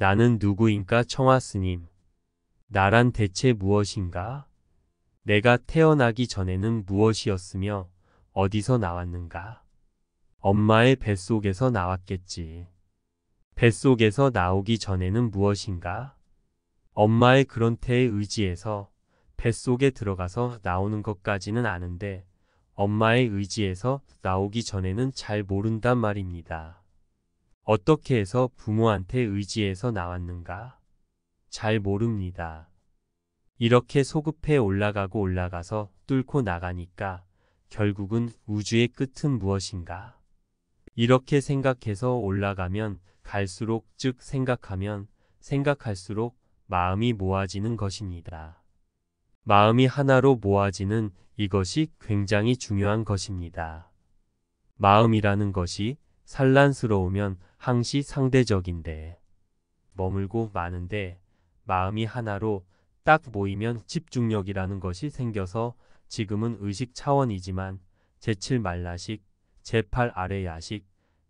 나는 누구인가 청하스님. 나란 대체 무엇인가? 내가 태어나기 전에는 무엇이었으며 어디서 나왔는가? 엄마의 뱃속에서 나왔겠지. 뱃속에서 나오기 전에는 무엇인가? 엄마의 그런 태의의지에서 뱃속에 들어가서 나오는 것까지는 아는데 엄마의 의지에서 나오기 전에는 잘 모른단 말입니다. 어떻게 해서 부모한테 의지해서 나왔는가? 잘 모릅니다. 이렇게 소급해 올라가고 올라가서 뚫고 나가니까 결국은 우주의 끝은 무엇인가? 이렇게 생각해서 올라가면 갈수록 즉 생각하면 생각할수록 마음이 모아지는 것입니다. 마음이 하나로 모아지는 이것이 굉장히 중요한 것입니다. 마음이라는 것이 산란스러우면 항시 상대적인데 머물고 마는데 마음이 하나로 딱 모이면 집중력이라는 것이 생겨서 지금은 의식 차원이지만 제7 말라식, 제8 아래 야식,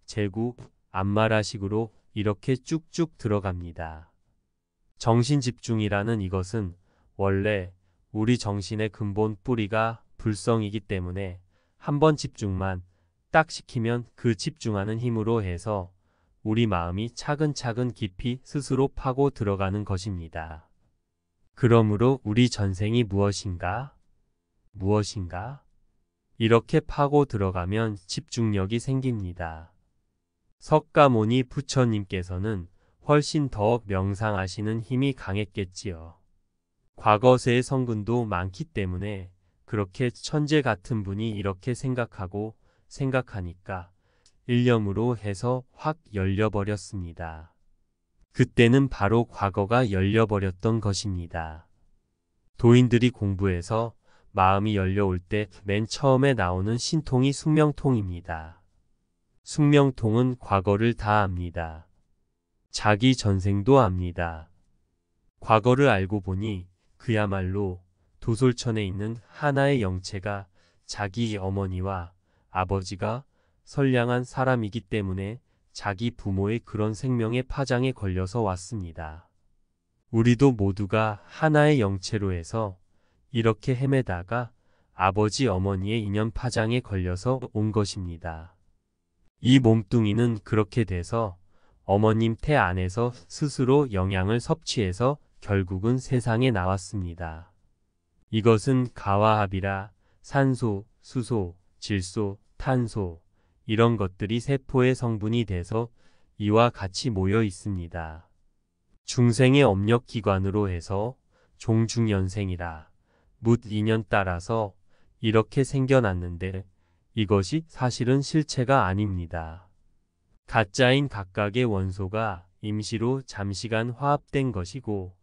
제9 안마라식으로 이렇게 쭉쭉 들어갑니다. 정신집중이라는 이것은 원래 우리 정신의 근본 뿌리가 불성이기 때문에 한 번 집중만 딱 시키면 그 집중하는 힘으로 해서 우리 마음이 차근차근 깊이 스스로 파고 들어가는 것입니다. 그러므로 우리 전생이 무엇인가? 무엇인가? 이렇게 파고 들어가면 집중력이 생깁니다. 석가모니 부처님께서는 훨씬 더 명상하시는 힘이 강했겠지요. 과거세의 성분도 많기 때문에 그렇게 천재 같은 분이 이렇게 생각하고 생각하니까 일념으로 해서 확 열려버렸습니다. 그때는 바로 과거가 열려버렸던 것입니다. 도인들이 공부해서 마음이 열려올 때 맨 처음에 나오는 신통이 숙명통입니다. 숙명통은 과거를 다 압니다. 자기 전생도 압니다. 과거를 알고 보니 그야말로 도솔천에 있는 하나의 영체가 자기 어머니와 아버지가 선량한 사람이기 때문에 자기 부모의 그런 생명의 파장에 걸려서 왔습니다. 우리도 모두가 하나의 영체로 해서 이렇게 헤매다가 아버지 어머니의 인연 파장에 걸려서 온 것입니다. 이 몸뚱이는 그렇게 돼서 어머님 태 안에서 스스로 영양을 섭취해서 결국은 세상에 나왔습니다. 이것은 가와합이라 산소, 수소, 질소, 탄소 이런 것들이 세포의 성분이 돼서 이와 같이 모여 있습니다. 중생의 업력기관으로 해서 종중연생이라 묻 인연 따라서 이렇게 생겨났는데 이것이 사실은 실체가 아닙니다. 가짜인 각각의 원소가 임시로 잠시간 화합된 것이고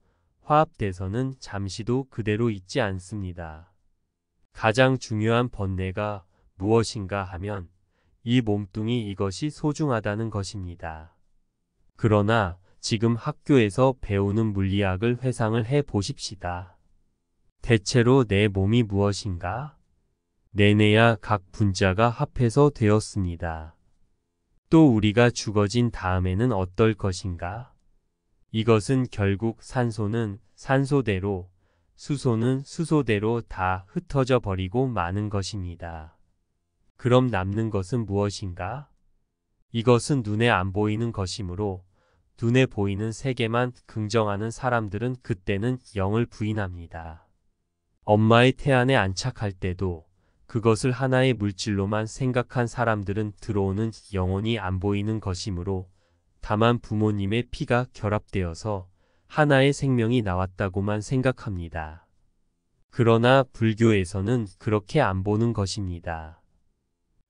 화합돼서는 잠시도 그대로 있지 않습니다. 가장 중요한 번뇌가 무엇인가 하면 이 몸뚱이 이것이 소중하다는 것입니다. 그러나 지금 학교에서 배우는 물리학을 회상을 해 보십시다. 대체로 내 몸이 무엇인가? 내내야 각 분자가 합해서 되었습니다. 또 우리가 죽어진 다음에는 어떨 것인가? 이것은 결국 산소는 산소대로, 수소는 수소대로 다 흩어져 버리고 마는 것입니다. 그럼 남는 것은 무엇인가? 이것은 눈에 안 보이는 것이므로 눈에 보이는 세계만 긍정하는 사람들은 그때는 영을 부인합니다. 엄마의 태안에 안착할 때도 그것을 하나의 물질로만 생각한 사람들은 들어오는 영혼이 안 보이는 것이므로 다만 부모님의 피가 결합되어서 하나의 생명이 나왔다고만 생각합니다. 그러나 불교에서는 그렇게 안 보는 것입니다.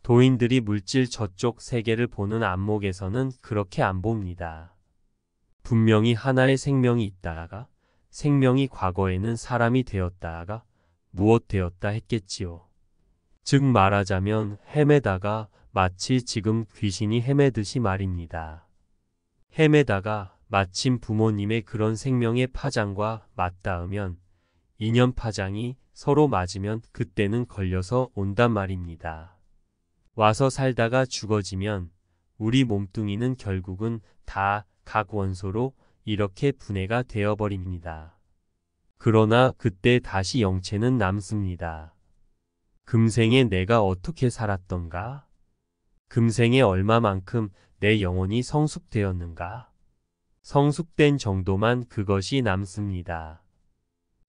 도인들이 물질 저쪽 세계를 보는 안목에서는 그렇게 안 봅니다. 분명히 하나의 생명이 있다가 생명이 과거에는 사람이 되었다가 무엇 되었다 했겠지요. 즉 말하자면 헤매다가 마치 지금 귀신이 헤매듯이 말입니다. 헤매다가 마침 부모님의 그런 생명의 파장과 맞닿으면 인연 파장이 서로 맞으면 그때는 걸려서 온단 말입니다. 와서 살다가 죽어지면 우리 몸뚱이는 결국은 다 각 원소로 이렇게 분해가 되어버립니다. 그러나 그때 다시 영체는 남습니다. 금생에 내가 어떻게 살았던가? 금생에 얼마만큼 내 영혼이 성숙되었는가? 성숙된 정도만 그것이 남습니다.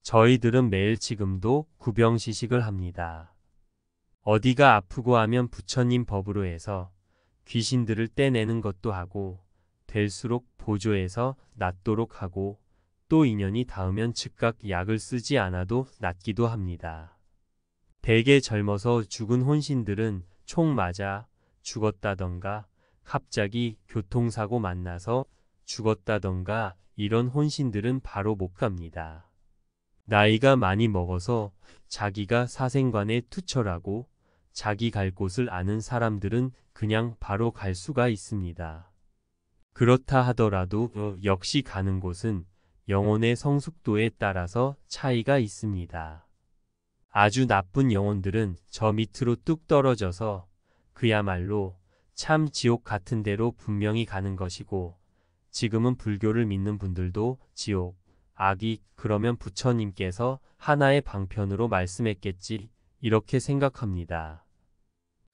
저희들은 매일 지금도 구병시식을 합니다. 어디가 아프고 하면 부처님 법으로 해서 귀신들을 떼내는 것도 하고 될수록 보조해서 낫도록 하고 또 인연이 닿으면 즉각 약을 쓰지 않아도 낫기도 합니다. 대개 젊어서 죽은 혼신들은 총 맞아 죽었다던가 갑자기 교통사고 만나서 죽었다던가 이런 혼신들은 바로 못 갑니다. 나이가 많이 먹어서 자기가 사생관에 투철하고 자기 갈 곳을 아는 사람들은 그냥 바로 갈 수가 있습니다. 그렇다 하더라도 어, 역시 가는 곳은 영혼의 성숙도에 따라서 차이가 있습니다. 아주 나쁜 영혼들은 저 밑으로 뚝 떨어져서 그야말로 참 지옥 같은 데로 분명히 가는 것이고 지금은 불교를 믿는 분들도 지옥, 악이 그러면 부처님께서 하나의 방편으로 말씀했겠지 이렇게 생각합니다.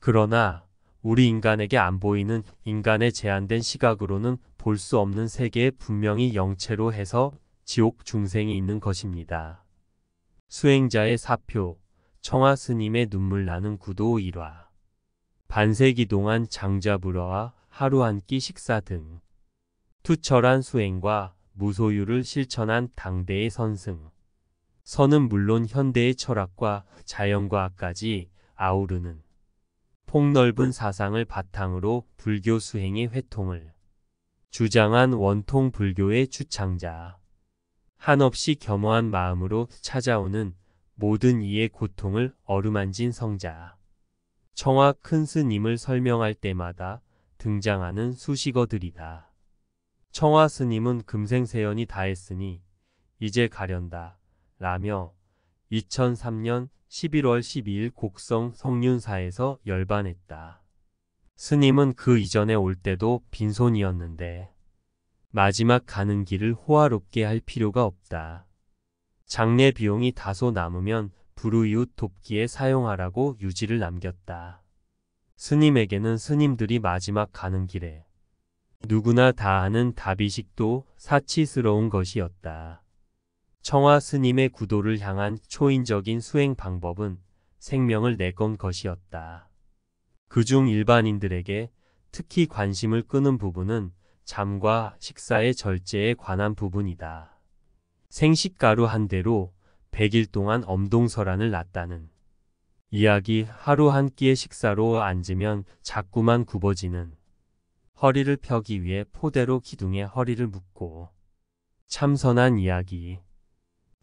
그러나 우리 인간에게 안 보이는 인간의 제한된 시각으로는 볼 수 없는 세계에 분명히 영체로 해서 지옥 중생이 있는 것입니다. 수행자의 사표, 청하 스님의 눈물 나는 구도 1화 반세기 동안 장자 불어와 하루 한 끼 식사 등 투철한 수행과 무소유를 실천한 당대의 선승. 선은 물론 현대의 철학과 자연과학까지 아우르는 폭넓은 사상을 바탕으로 불교 수행의 회통을 주장한 원통 불교의 주창자. 한없이 겸허한 마음으로 찾아오는 모든 이의 고통을 어루만진 성자. 청와 큰 스님을 설명할 때마다 등장하는 수식어들이다. 청와 스님은 금생세연이 다했으니 이제 가련다 라며 2003년 11월 12일 곡성 성륜사에서 열반했다. 스님은 그 이전에 올 때도 빈손이었는데 마지막 가는 길을 호화롭게 할 필요가 없다. 장례 비용이 다소 남으면 불우이웃 돕기에 사용하라고 유지를 남겼다. 스님에게는 스님들이 마지막 가는 길에 누구나 다 아는 다비식도 사치스러운 것이었다. 청화 스님의 구도를 향한 초인적인 수행 방법은 생명을 내건 것이었다. 그 중 일반인들에게 특히 관심을 끄는 부분은 잠과 식사의 절제에 관한 부분이다. 생식가루 한 대로 100일 동안 엄동설안을 났다는 이야기 하루 한 끼의 식사로 앉으면 자꾸만 굽어지는 허리를 펴기 위해 포대로 기둥에 허리를 묶고 참선한 이야기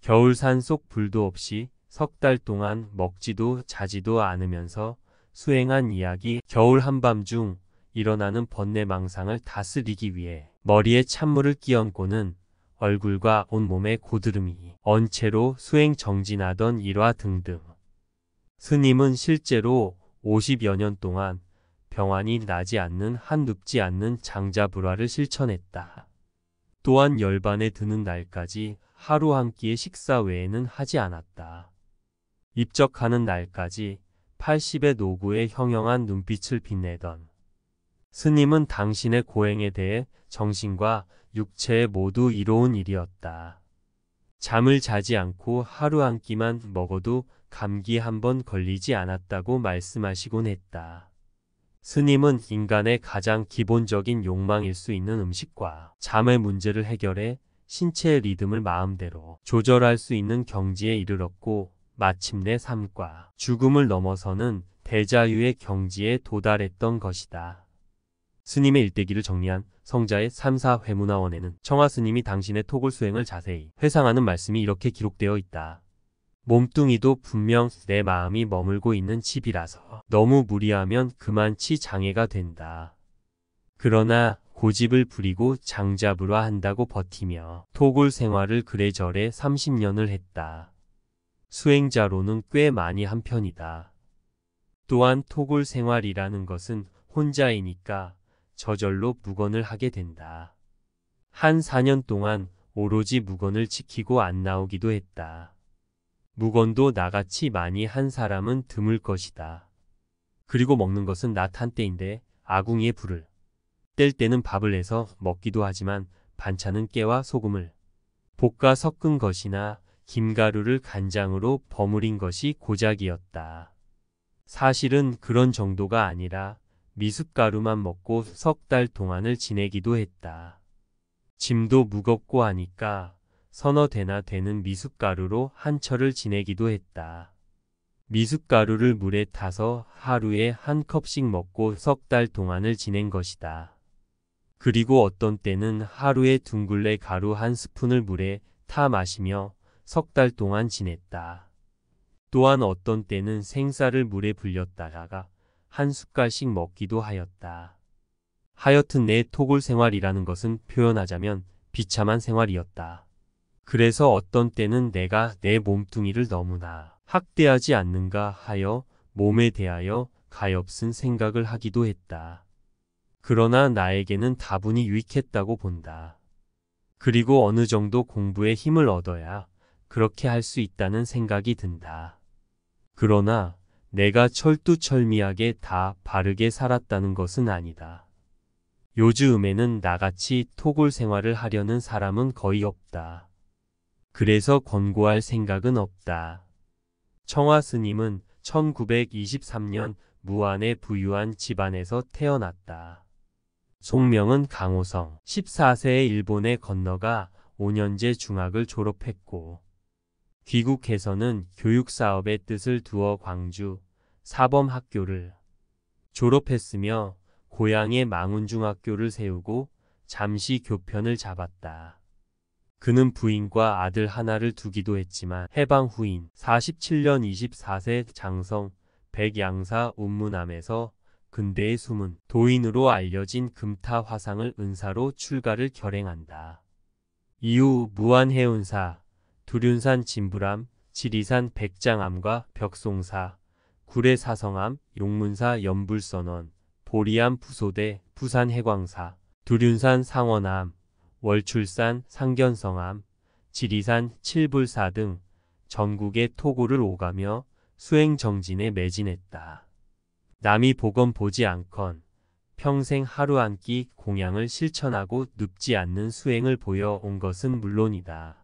겨울산 속 불도 없이 석 달 동안 먹지도 자지도 않으면서 수행한 이야기 겨울 한밤중 일어나는 번뇌 망상을 다스리기 위해 머리에 찬물을 끼얹고는 얼굴과 온몸에 고드름이 언체로 수행 정진하던 일화 등등. 스님은 실제로 50여 년 동안 병환이 나지 않는 한눕지 않는 장자 불화를 실천했다. 또한 열반에 드는 날까지 하루 한 끼의 식사 외에는 하지 않았다. 입적하는 날까지 80의 노구에 형형한 눈빛을 빛내던 스님은 당신의 고행에 대해 정신과 육체에 모두 이로운 일이었다. 잠을 자지 않고 하루 한 끼만 먹어도 감기 한 번 걸리지 않았다고 말씀하시곤 했다. 스님은 인간의 가장 기본적인 욕망일 수 있는 음식과 잠의 문제를 해결해 신체의 리듬을 마음대로 조절할 수 있는 경지에 이르렀고 마침내 삶과 죽음을 넘어서는 대자유의 경지에 도달했던 것이다. 스님의 일대기를 정리한 성자의 3사 회문화원에는 청하 스님이 당신의 토굴 수행을 자세히 회상하는 말씀이 이렇게 기록되어 있다. 몸뚱이도 분명 내 마음이 머물고 있는 집이라서 너무 무리하면 그만치 장애가 된다. 그러나 고집을 부리고 장잡으라 한다고 버티며 토굴 생활을 그래저래 30년을 했다. 수행자로는 꽤 많이 한 편이다. 또한 토굴 생활이라는 것은 혼자이니까 저절로 무건을 하게 된다. 한 4년 동안 오로지 무건을 지키고 안 나오기도 했다. 무건도 나같이 많이 한 사람은 드물 것이다. 그리고 먹는 것은 낮 한때인데 아궁이에 불을 뗄 때는 밥을 내서 먹기도 하지만 반찬은 깨와 소금을 볶아 섞은 것이나 김가루를 간장으로 버무린 것이 고작이었다. 사실은 그런 정도가 아니라 미숫가루만 먹고 석 달 동안을 지내기도 했다. 짐도 무겁고 하니까 서너 대나 되는 미숫가루로 한철을 지내기도 했다. 미숫가루를 물에 타서 하루에 한 컵씩 먹고 석 달 동안을 지낸 것이다. 그리고 어떤 때는 하루에 둥글레 가루 한 스푼을 물에 타 마시며 석 달 동안 지냈다. 또한 어떤 때는 생쌀을 물에 불렸다가 한 숟갈씩 먹기도 하였다. 하여튼 내 토굴 생활이라는 것은 표현하자면 비참한 생활이었다. 그래서 어떤 때는 내가 내 몸뚱이를 너무나 학대하지 않는가 하여 몸에 대하여 가엾은 생각을 하기도 했다. 그러나 나에게는 다분히 유익했다고 본다. 그리고 어느 정도 공부에 힘을 얻어야 그렇게 할 수 있다는 생각이 든다. 그러나 내가 철두철미하게 다 바르게 살았다는 것은 아니다. 요즘에는 나같이 토굴 생활을 하려는 사람은 거의 없다. 그래서 권고할 생각은 없다. 청화 스님은 1923년 무안의 부유한 집안에서 태어났다. 속명은 강호성 14세에 일본에 건너가 5년제 중학을 졸업했고 귀국해서는 교육사업에 뜻을 두어 광주 사범학교를 졸업했으며 고향의 망운중학교를 세우고 잠시 교편을 잡았다. 그는 부인과 아들 하나를 두기도 했지만 해방 후인 47년 24세 장성 백양사 운문암에서 근대의 숨은 도인으로 알려진 금타 화상을 은사로 출가를 결행한다. 이후 무안해운사, 두륜산 진부람, 지리산 백장암과 벽송사, 구례사성암, 용문사 연불선원, 보리암 부소대, 부산해광사, 두륜산 상원암, 월출산, 상견성암, 지리산, 칠불사 등 전국의 토구를 오가며 수행정진에 매진했다. 남이 보건 보지 않건 평생 하루 한 끼 공양을 실천하고 눕지 않는 수행을 보여 온 것은 물론이다.